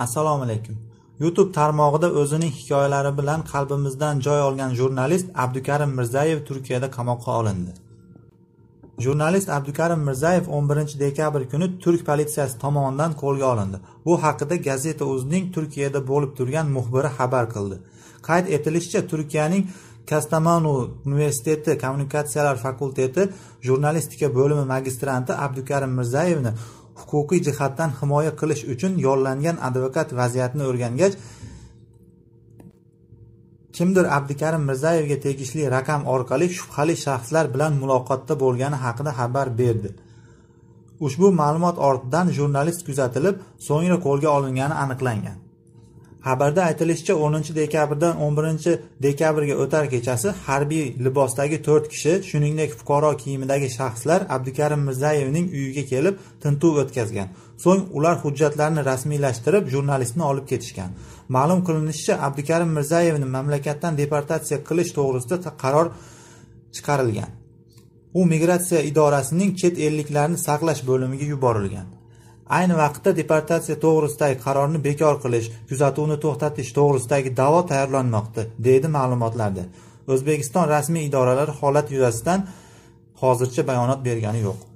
assalomu alaykum youtube tarmog'ida o'zining hikoyalari bilan qalbimizdan joy olgan jurnalist abdukarim mirzayev turkiyada qamoqqa olindi jurnalist abdukarim mirzayev 11 dekabr kuni turk politsiyasi tomonidan qo'lga olindi bu haqida gazeta o'zining turkiyada bo'lib turgan muxbiri xabar qildi qayd etilishicha turkiyaning kastamonu universiteti kommunikatsiyalar fakulteti jurnalistika bo'limi magistranti abdukarim mirzayevni huquqiy jihatdan himoya qilish uchun yollangan advokat vaziyatni o'rgangach kimdir abdukarim mirzayevga tegishli raqam orqali shubhali shaxslar bilan muloqotda bo'lgani haqida xabar berdi ushbu ma'lumot ortidan jurnalist kuzatilib so'ngra qo'lga olingani aniqlangan xabarda aytilishicha o'ninchi dekabrdan o'n birinchi dekabrga o'tar kechasi harbiy libosdagi to'rt kishi shuningdek fuqaro kiyimidagi shaxslar abdukarim mirzayevning uyiga kelib tintuv o'tkazgan so'ng ular hujjatlarni rasmiylashtirib jurnalistni olib ketishgan ma'lum qilinishicha abdukarim mirzayevni mamlakatdan deportatsiya qilish to'g'risida qaror chiqarilgan u migratsiya idorasining chet elliklarni saqlash bo'limiga yuborilgan ayni vaqtda deportatsiya to'g'risidagi qarorni bekor qilish kuzatuvni to'xtatish to'g'risidagi da'vo tayyorlanmoqda deydi ma'lumotlarda o'zbekiston rasmiy idoralari holat yuzasidan hozircha bayonot bergani yo'q